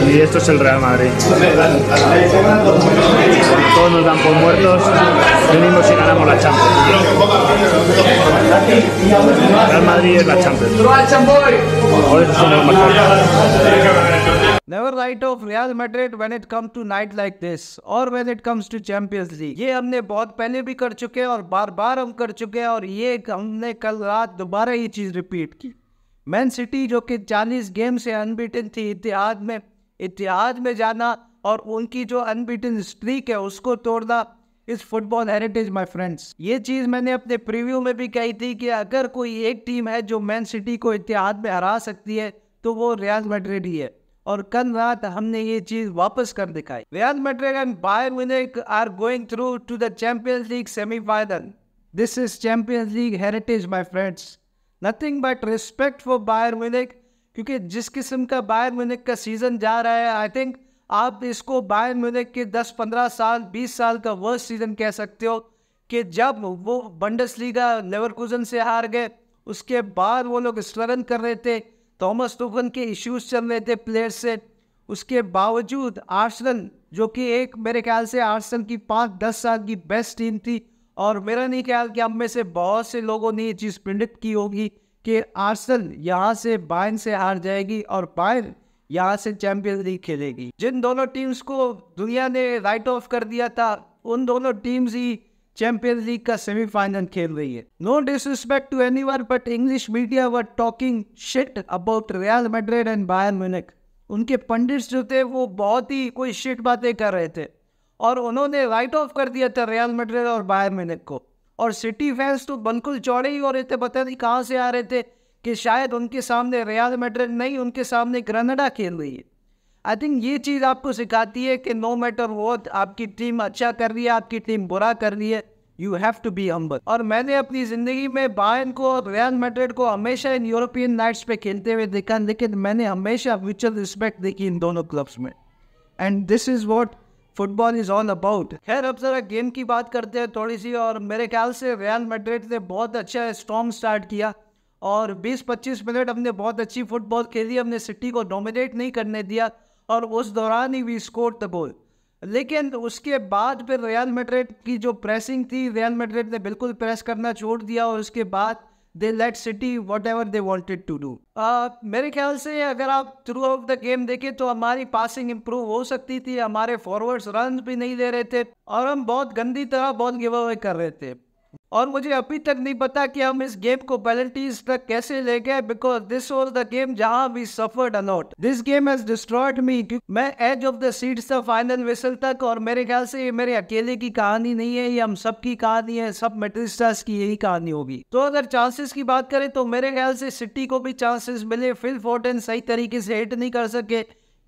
Y esto es el Real Madrid. Todos nos dan por muertos, venimos y ganamos la Champions. Real Madrid es la Champions. Por eso somos Never write off Real Madrid when it comes to night like this or when it comes to Champions League. ये हमने बहुत पहले भी कर चुके हैं और बार बार हम कर चुके हैं और ये हमने कल रात दोबारा ये चीज़ रिपीट की मैन सिटी जो कि 40 गेम से अनबीटन थी इतिहाद में इतिहाद में जाना और उनकी जो अनबीटन स्ट्रीक है उसको तोड़ना इस फुटबॉल हेरिटेज माय फ्रेंड्स ये चीज़ मैंने अपने प्रीव्यू में भी कही थी कि अगर कोई एक टीम है जो मैन सिटी को इतिहाद में हरा सकती है तो वो रियाज मेड्रिड ही है और कल रात हमने ये चीज वापस कर दिखाई Real Madrid and Bayern Munich are going through to the Champions League semifinal this is Champions League heritage my friends nothing but respect for Bayern Munich क्योंकि जिस किस्म का बायर म्यूनिक का सीज़न जा रहा है आई थिंक आप इसको बायर म्यूनिक के 10-15 साल 20 साल का वर्स्ट सीज़न कह सकते हो कि जब वो बंडस लीगा लेवरकुजन से हार गए उसके बाद वो लोग स्ट्रगल कर रहे थे थॉमस टूफन के इश्यूज चल रहे थे प्लेयर्स से उसके बावजूद आर्सनल जो कि एक मेरे ख्याल से आर्सनल की पाँच दस साल की बेस्ट टीम थी और मेरा नहीं ख्याल कि हम में से बहुत से लोगों ने ये चीज़ प्रिडिक्ट की होगी कि आर्सेनल यहाँ से बायन से हार जाएगी और बायन यहाँ से चैंपियंस लीग खेलेगी जिन दोनों टीम्स को दुनिया ने राइट ऑफ कर दिया था उन दोनों टीम्स ही चैंपियंस लीग का सेमीफाइनल खेल रही है no disrespect to anyone but English media were talking shit about Real Madrid and Bayern Munich उनके पंडित जो थे वो बहुत ही कोई शिट बातें कर रहे थे और उन्होंने राइट ऑफ कर दिया था रियल मेड्रेड और बायर म्यूनिक को और सिटी फैंस तो बिल्कुल चौड़े ही हो रहे थे पता नहीं कहाँ से आ रहे थे कि शायद उनके सामने रियाल मेड्रिड नहीं उनके सामने ग्रनाडा खेल रही है आई थिंक ये चीज़ आपको सिखाती है कि नो मैटर वॉट आपकी टीम अच्छा कर रही है आपकी टीम बुरा कर रही है you have to be humble और मैंने अपनी ज़िंदगी में बायन को और रियाज मेड्रिड को हमेशा इन यूरोपियन नाइट्स पे खेलते हुए देखा लेकिन मैंने हमेशा म्यूचुअल रिस्पेक्ट देखी इन दोनों क्लब्स में and this is what football is all about खैर अब जरा गेम की बात करते हैं थोड़ी सी और मेरे ख्याल से रियल मेड्रिड ने बहुत अच्छा स्ट्रॉन्ग स्टार्ट किया और 20-25 मिनट हमने बहुत अच्छी फुटबॉल खेली हमने सिटी को डोमिनेट नहीं करने दिया और उस दौरान ही वी स्कोर द बॉल लेकिन उसके बाद फिर रियल मेड्रिड की जो प्रेसिंग थी रियल मेड्रिड ने बिल्कुल प्रेस करना छोड़ दिया और उसके बाद they let City whatever they wanted to do मेरे ख्याल से अगर आप थ्रू आउट द गेम देखें तो हमारी पासिंग इम्प्रूव हो सकती थी हमारे फॉरवर्ड्स रन भी नहीं ले रहे थे और हम बहुत गंदी तरह बॉल गिव अवे कर रहे थे और मुझे अभी तक नहीं पता कि हम इस गेम को पेनल्टीज तक कैसे ले गए because this was the game जहां we suffered a lot this game has destroyed me मैं एज ऑफ द सीट से फाइनल विसल तक और मेरे ख्याल से ये मेरे अकेले की कहानी नहीं है ये हम सब की कहानी है सब मेट्रिस्टर्स की यही कहानी होगी तो अगर चांसेस की बात करें तो मेरे ख्याल से सिटी को भी चांसेस मिले फिल फोर्टन सही तरीके से हिट नहीं कर सके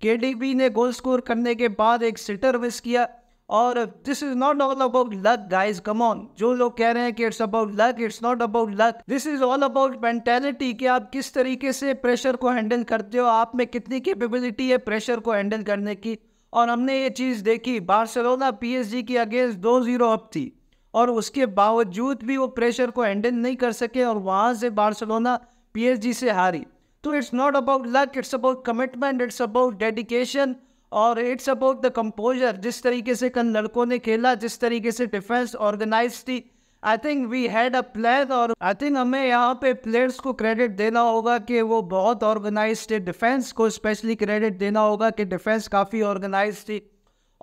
के ने गोल स्कोर करने के बाद एक सिटर विस किया और this is not all about luck guys come on जो लोग कह रहे हैं कि it's about luck it's not about luck this is all about mentality कि आप किस तरीके से प्रेशर को हैंडल करते हो आप में कितनी कैपेबिलिटी है प्रेशर को हैंडल करने की और हमने ये चीज़ देखी बार्सलोना पीएसजी की अगेंस्ट दो जीरो अप थी और उसके बावजूद भी वो प्रेशर को हैंडल नहीं कर सके और वहाँ से बार्सलोना पीएसजी से हारी तो it's not about luck it's about commitment it's about dedication और इट्स अबाउट द कंपोजर जिस तरीके से कल लड़कों ने खेला जिस तरीके से डिफेंस ऑर्गेनाइज थी I think we had a plan और आई थिंक हमें यहाँ पे प्लेयर्स को क्रेडिट देना होगा कि वो बहुत ऑर्गेनाइज थे डिफेंस को स्पेशली क्रेडिट देना होगा कि डिफेंस काफ़ी ऑर्गेनाइज थी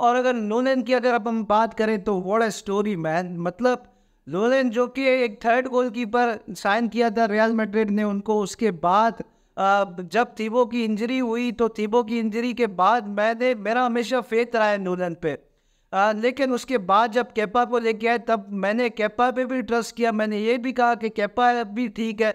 और अगर नोलन की अगर अब हम बात करें तो वॉट अ स्टोरी मैन मतलब नोलन जो कि एक थर्ड गोल कीपर साइन किया था रियल मेड्रिड ने उनको उसके बाद जब थीबो की इंजरी हुई तो थीबो की इंजरी के बाद मैंने मेरा हमेशा फेथ रहा है नूलन पे आ, लेकिन उसके बाद जब कैपा को लेके आए तब मैंने कैपा पे भी ट्रस्ट किया मैंने ये भी कहा कि कैपा भी ठीक है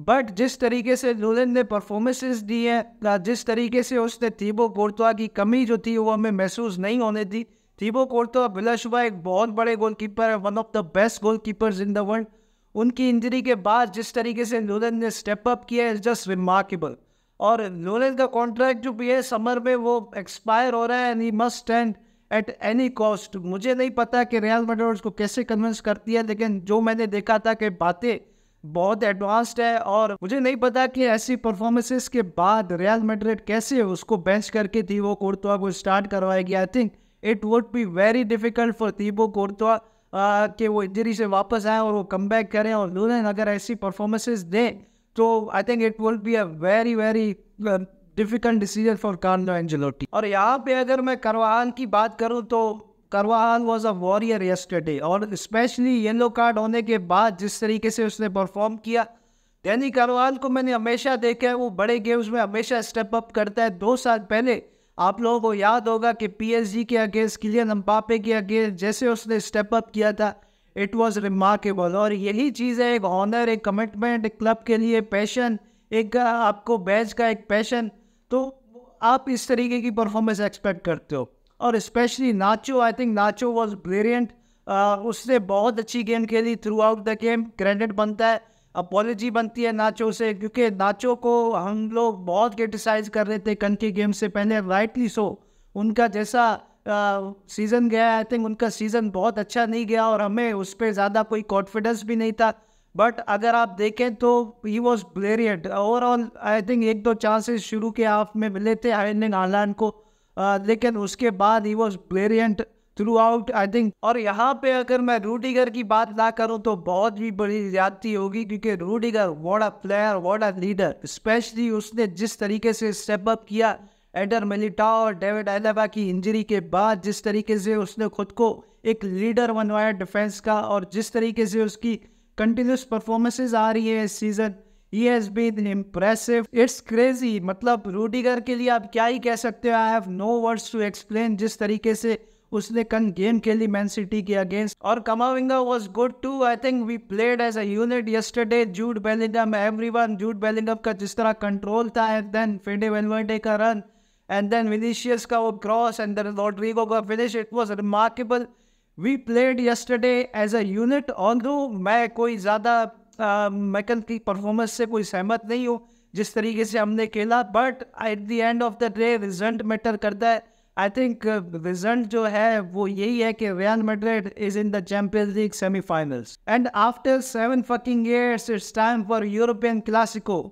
बट जिस तरीके से नूलन ने परफॉर्मेंसेस दी हैं जिस तरीके से उसने थीबो कोर्तवा की कमी जो थी वो हमें महसूस नहीं होने दी थीबो कोर्तवा बिलाशुबा एक बहुत बड़े गोलकीपर है one of the best goalkeepers in the world उनकी इंजरी के बाद जिस तरीके से लोलन ने स्टेप अप किया इज जस्ट रिमार्केबल और लोलन का कॉन्ट्रैक्ट जो भी है समर में वो एक्सपायर हो रहा है and he must stand at any cost मुझे नहीं पता कि रियल मेड्रिड उसको कैसे कन्विंस करती है लेकिन जो मैंने देखा था कि बातें बहुत एडवांस्ड है और मुझे नहीं पता कि ऐसी परफॉर्मेंसेस के बाद रियल मेडरेट कैसे उसको बेंच करके थी वो कोर्तवा को स्टार्ट करवाएगी I think it would be very difficult for Thibaut Courtois कि वो इंजरी से वापस आए और वो कम बैक करें और लूलन अगर ऐसी परफॉर्मेंसेज दें तो I think it will be a very very difficult decision for Carlo Ancelotti और यहाँ पे अगर मैं करवाहान की बात करूँ तो Carvajal was a warrior yesterday और स्पेशली येलो कार्ड होने के बाद जिस तरीके से उसने परफॉर्म किया दैनी करवाहान को मैंने हमेशा देखा है वो बड़े गेम्स में हमेशा स्टेप अप करता है दो साल पहले आप लोगों को याद होगा कि पीएसजी के अगेंस्ट किलियन अम्पापे के अगेंस्ट जैसे उसने स्टेप अप किया था इट वॉज रिमार्केबल और यही चीज़ है एक ऑनर एक कमिटमेंट एक क्लब के लिए पैशन एक आपको बैच का एक पैशन तो आप इस तरीके की परफॉर्मेंस एक्सपेक्ट करते हो और specially Nacho I think Nacho was brilliant उसने बहुत अच्छी गेम खेली throughout the game credit बनता है अपॉलोजी बनती है नाचो से क्योंकि नाचो को हम लोग बहुत क्रिटिसाइज कर रहे थे कन के गेम से पहले राइटली सो उनका जैसा सीज़न गया आई थिंक उनका सीज़न बहुत अच्छा नहीं गया और हमें उस पर ज़्यादा कोई कॉन्फिडेंस भी नहीं था बट अगर आप देखें तो he was brilliant overall I think एक दो चांसेस शुरू के हाफ में मिले थे आयरलिंग आलान को आ, लेकिन उसके बाद he was brilliant throughout I think और यहाँ पे अगर मैं रूडीगर की बात ना करूँ तो बहुत ही बड़ी ज्यादती होगी क्योंकि Rudiger what a player what a leader specially उसने जिस तरीके से स्टेप अप किया एडर मिलिटा और डेविड एलेवा की इंजरी के बाद जिस तरीके से उसने खुद को एक लीडर बनवाया डिफेंस का और जिस तरीके से उसकी कंटिन्यूस परफॉर्मेंसेज आ रही है इस season he has been impressive it's crazy मतलब रूडीगर के लिए आप क्या ही कह सकते हो I have no words to explain जिस तरीके से उसने कल गेम खेली मैन सिटी के अगेंस्ट और Camavinga was good too I think we played as at yesterday Jude Bellingham every one Jude Bellingham का जिस तरह कंट्रोल था एंड देन फेडे वेलवर्डे का रन एंड देन विनीशियस का वो क्रॉस एंड देन रॉड्रिगो का finish it was remarkable we played yesterday as a unit on दो मैं कोई ज़्यादा मैकल की परफॉर्मेंस से कोई सहमत नहीं हूँ जिस तरीके से हमने खेला but at the end of the day result matter करता है आई थिंक रिजल्ट जो है वो यही है कि Real Madrid is in the Champions League semifinals and after seven fucking years it's time for European Clasico